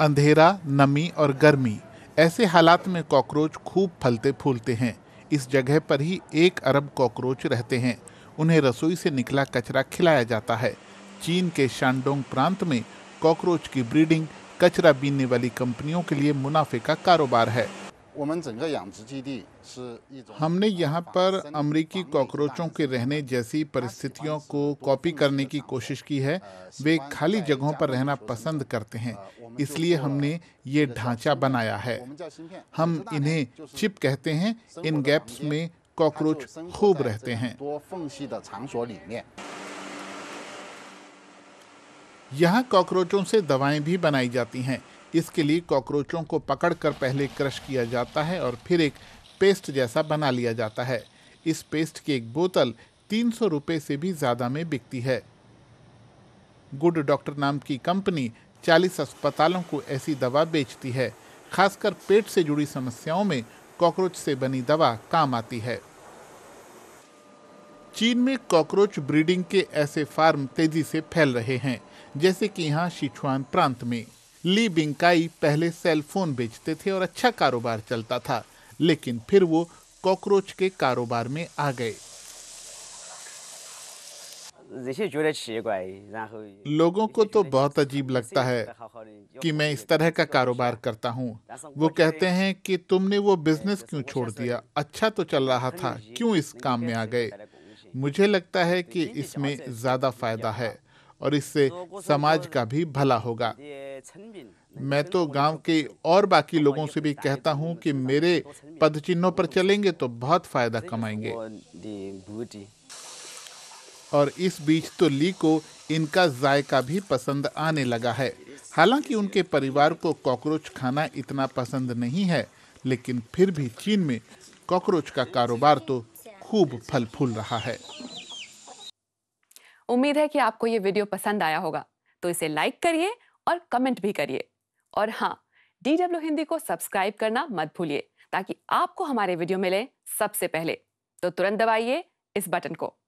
अंधेरा नमी और गर्मी ऐसे हालात में कॉकरोच खूब फलते फूलते हैं इस जगह पर ही एक अरब कॉकरोच रहते हैं उन्हें रसोई से निकला कचरा खिलाया जाता है चीन के शानडोंग प्रांत में कॉकरोच की ब्रीडिंग कचरा बीनने वाली कंपनियों के लिए मुनाफे का कारोबार है हमने यहाँ पर अमरीकी कॉकरोचों के रहने जैसी परिस्थितियों को कॉपी करने की कोशिश की है वे खाली जगहों पर रहना पसंद करते हैं इसलिए हमने ये ढांचा बनाया है हम इन्हें चिप कहते हैं इन गैप्स में कॉकरोच खूब रहते हैं यहाँ कॉकरोचों से दवाएं भी बनाई जाती हैं इसके लिए कॉकरोचों को पकड़कर पहले क्रश किया जाता है और फिर एक पेस्ट जैसा बना लिया जाता है इस पेस्ट की एक बोतल तीन सौ से भी ज़्यादा में बिकती है गुड डॉक्टर नाम की कंपनी चालीस अस्पतालों को ऐसी दवा बेचती है खासकर पेट से जुड़ी समस्याओं में कॉकरोच से बनी दवा काम आती है चीन में कॉकरोच ब्रीडिंग के ऐसे फार्म तेजी से फैल रहे हैं जैसे कि यहाँ शिछुआन प्रांत में ली बिंकाई पहले सेलफोन बेचते थे और अच्छा कारोबार चलता था लेकिन फिर वो कॉकरोच के कारोबार में आ गए लोगों को तो बहुत अजीब लगता है कि मैं इस तरह का कारोबार करता हूँ वो कहते हैं कि तुमने वो बिजनेस क्यों छोड़ दिया अच्छा तो चल रहा हाँ था क्यों इस काम तो में आ गए मुझे लगता है तो कि इसमें ज्यादा फायदा है और इससे समाज का भी भला होगा मैं तो गांव तो के और बाकी लोगों से भी कहता हूं कि तो मेरे तो पद चिन्हों पर चलेंगे तो बहुत फायदा कमाएंगे और इस बीच तो ली को इनका जायका भी पसंद आने लगा है हालांकि उनके परिवार को कॉकरोच खाना इतना पसंद नहीं है लेकिन फिर भी चीन में कॉकरोच का कारोबार तो खूब फल फूल रहा है उम्मीद है कि आपको ये वीडियो पसंद आया होगा तो इसे लाइक करिए और कमेंट भी करिए और हाँ डी डब्ल्यू हिंदी को सब्सक्राइब करना मत भूलिए ताकि आपको हमारे वीडियो मिले सबसे पहले तो तुरंत दबाइए इस बटन को